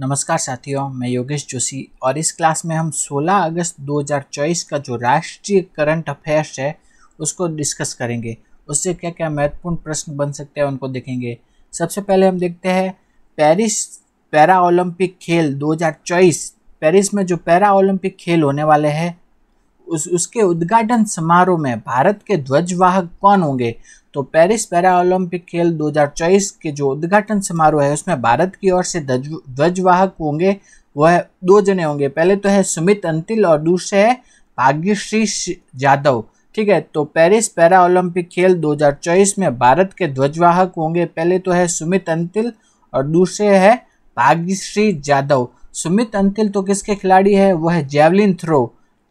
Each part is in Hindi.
नमस्कार साथियों मैं योगेश जोशी और इस क्लास में हम 16 अगस्त 2024 का जो राष्ट्रीय करंट अफेयर्स है उसको डिस्कस करेंगे उससे क्या क्या महत्वपूर्ण प्रश्न बन सकते हैं उनको देखेंगे सबसे पहले हम देखते हैं पेरिस पैरा ओलंपिक खेल 2024 पेरिस में जो पैरा ओलंपिक खेल होने वाले हैं उस उसके उद्घाटन समारोह में भारत के ध्वजवाहक कौन होंगे तो पेरिस पैरा ओलंपिक खेल 2024 के जो उद्घाटन समारोह है उसमें भारत की ओर से ध्वजवाहक होंगे वह दो जने होंगे पहले तो है सुमित अंतिल और दूसरे है भाग्यश्री यादव ठीक है तो पेरिस पैरा ओलंपिक खेल 2024 में भारत के ध्वजवाहक होंगे पहले तो है सुमित अंतिल और दूसरे है भाग्यश्री यादव सुमित अंतिल तो किसके खिलाड़ी है वह जेवलिन थ्रो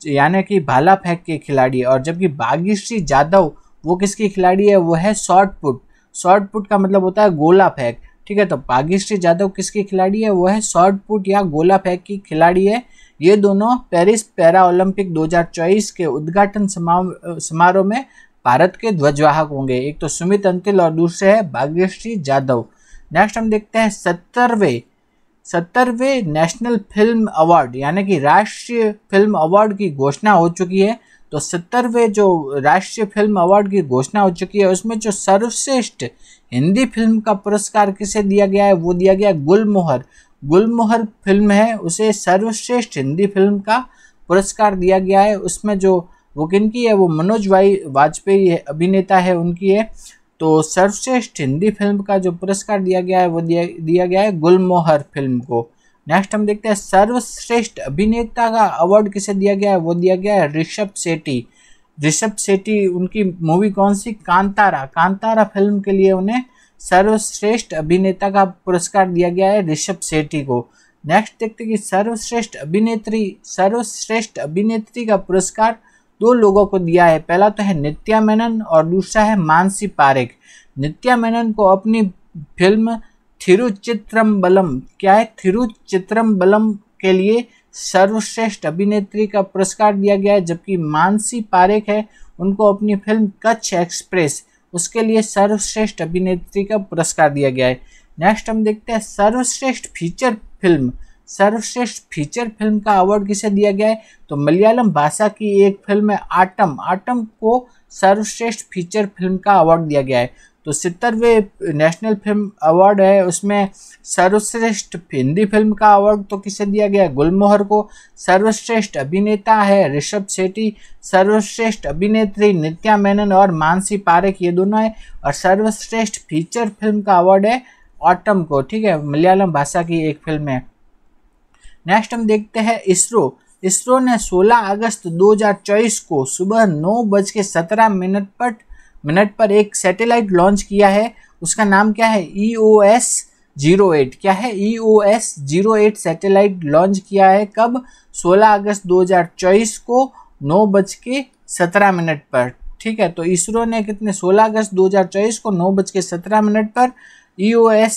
यानी कि भाला फेंक के खिलाड़ी है और जबकि बागीश्री जाधव वो किसकी खिलाड़ी है वो है शॉर्ट पुट शॉर्ट पुट का मतलब होता है गोला फेंक ठीक है तो बागीश्री जाधव किसकी खिलाड़ी है वो है शॉर्ट पुट या गोला फेंक की खिलाड़ी है ये दोनों पेरिस पैरा ओलंपिक 2024 के उद्घाटन समारोह में भारत के ध्वजवाहक होंगे एक तो सुमित अंतिल और दूसरे है भाग्यश्री जाधव नेक्स्ट हम देखते हैं सत्तरवें सत्तरवें नेशनल फिल्म अवार्ड यानी कि राष्ट्रीय फिल्म अवार्ड की घोषणा हो चुकी है तो सत्तरवें जो राष्ट्रीय फिल्म अवार्ड की घोषणा हो चुकी है उसमें जो सर्वश्रेष्ठ हिंदी फिल्म का पुरस्कार किसे दिया गया है वो दिया गया गुलमोहर गुलमोहर फिल्म है उसे सर्वश्रेष्ठ हिंदी फिल्म का पुरस्कार दिया गया है उसमें जो वो किन की है वो मनोज भाई वाजपेयी अभिनेता है उनकी है तो सर्वश्रेष्ठ हिंदी फिल्म का जो पुरस्कार दिया गया है वो दिया दिया गया है गुलमोहर फिल्म को नेक्स्ट हम देखते हैं सर्वश्रेष्ठ अभिनेता का अवार्ड किसे दिया गया है वो दिया गया है ऋषभ सेठी ऋषभ सेठी उनकी मूवी कौन सी कांतारा कांतारा फिल्म के लिए उन्हें सर्वश्रेष्ठ अभिनेता का पुरस्कार दिया गया है ऋषभ सेठी को नेक्स्ट देखते कि सर्वश्रेष्ठ अभिनेत्री सर्वश्रेष्ठ अभिनेत्री का पुरस्कार दो लोगों को दिया है पहला तो है नित्या मेनन और दूसरा है मानसी पारेख नित्या मेनन को अपनी फिल्म थिरुचित्रम्बलम क्या है थिरुचित्रम्बलम के लिए सर्वश्रेष्ठ अभिनेत्री का पुरस्कार दिया गया है जबकि मानसी पारेख है उनको अपनी फिल्म कच्छ एक्सप्रेस उसके लिए सर्वश्रेष्ठ अभिनेत्री का पुरस्कार दिया गया है नेक्स्ट हम देखते हैं सर्वश्रेष्ठ फीचर फिल्म सर्वश्रेष्ठ फीचर फिल्म का अवार्ड किसे दिया गया है तो मलयालम भाषा की एक फिल्म है आटम आटम को सर्वश्रेष्ठ फीचर फिल्म का अवार्ड दिया गया है तो सितरवे नेशनल फिल्म अवार्ड है उसमें सर्वश्रेष्ठ हिंदी फिल्म का अवार्ड तो किसे दिया गया गुलमोहर को सर्वश्रेष्ठ अभिनेता है ऋषभ शेट्टी सर्वश्रेष्ठ अभिनेत्री नित्या मेनन और मानसी पारेख ये दोनों है और सर्वश्रेष्ठ फीचर फिल्म का अवार्ड है ऑटम को ठीक है मलयालम भाषा की एक फिल्म है नेक्स्ट हम देखते हैं इसरो इसरो ने 16 अगस्त 2024 को सुबह नौ बज के सत्रह मिनट पर मिनट पर एक सैटेलाइट लॉन्च किया है उसका नाम क्या है E e O S zero eight क्या है E e O S zero eight satellite launch किया है कब 16 अगस्त 2024 को नौ बज के सत्रह मिनट पर ठीक है तो इसरो ने कितने 16 अगस्त 2024 को नौ बज के सत्रह मिनट पर E e O S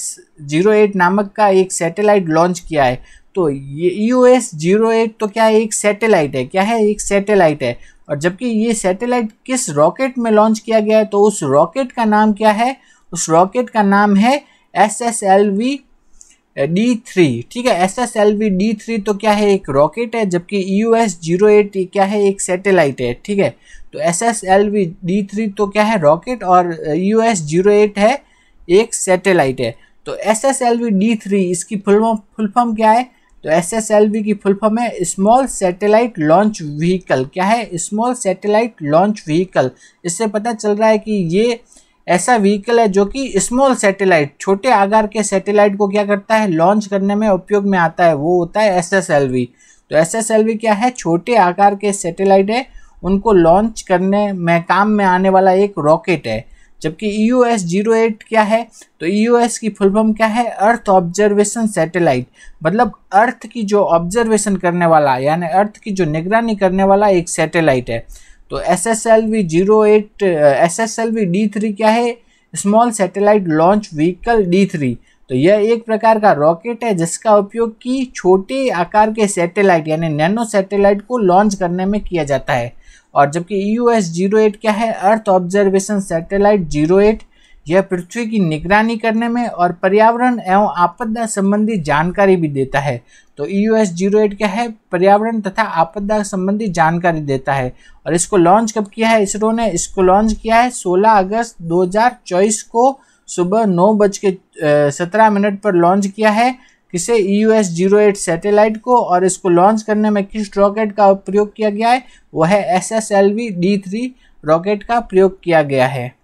zero eight नामक का एक सैटेलाइट लॉन्च किया है तो ये यू एस जीरो एट तो क्या है एक सैटेलाइट है क्या है एक सैटेलाइट है और जबकि ये सैटेलाइट किस रॉकेट में लॉन्च किया गया है तो उस रॉकेट का नाम क्या है उस रॉकेट का नाम है S S L V D three ठीक है S S L V D three तो क्या है एक रॉकेट है जबकि यू एस जीरो एट क्या है एक सैटेलाइट है ठीक है तो S S L V D three तो क्या है रॉकेट और यू एस जीरो एट है एक सैटेलाइट है तो S S L V D three इसकी फुल फुल फॉर्म क्या है तो एस एस एल वी की फुल फॉर्म है स्मॉल सैटेलाइट लॉन्च व्हीकल क्या है स्मॉल सैटेलाइट लॉन्च व्हीकल इससे पता चल रहा है कि ये ऐसा व्हीकल है जो कि स्मॉल सैटेलाइट छोटे आकार के सैटेलाइट को क्या करता है लॉन्च करने में उपयोग में आता है वो होता है एस एस एल वी तो एस एस एल वी क्या है छोटे आकार के सैटेलाइट है उनको लॉन्च करने में काम में आने वाला एक रॉकेट है जबकि E O S zero eight क्या है तो ई यू एस की फुल फॉर्म क्या है अर्थ ऑब्जर्वेशन सैटेलाइट मतलब अर्थ की जो ऑब्जर्वेशन करने वाला यानी अर्थ की जो निगरानी करने वाला एक सैटेलाइट है तो S S L V zero eight S S L V D three क्या है small satellite launch vehicle D three तो यह एक प्रकार का रॉकेट है जिसका उपयोग की छोटे आकार के सैटेलाइट यानी नैनो सैटेलाइट को लॉन्च करने में किया जाता है और जबकि U e S zero eight क्या है earth observation satellite zero eight यह पृथ्वी की निगरानी करने में और पर्यावरण एवं आपदा संबंधी जानकारी भी देता है तो U e S zero eight क्या है पर्यावरण तथा आपदा संबंधी जानकारी देता है और इसको लॉन्च कब किया है इसरो ने इसको लॉन्च किया है 16 अगस्त 2024 को सुबह नौ बज के सत्रह मिनट पर लॉन्च किया है किसे U S zero eight satellite को और इसको लॉन्च करने में किस रॉकेट का प्रयोग किया गया है वह S S L V D three rocket का प्रयोग किया गया है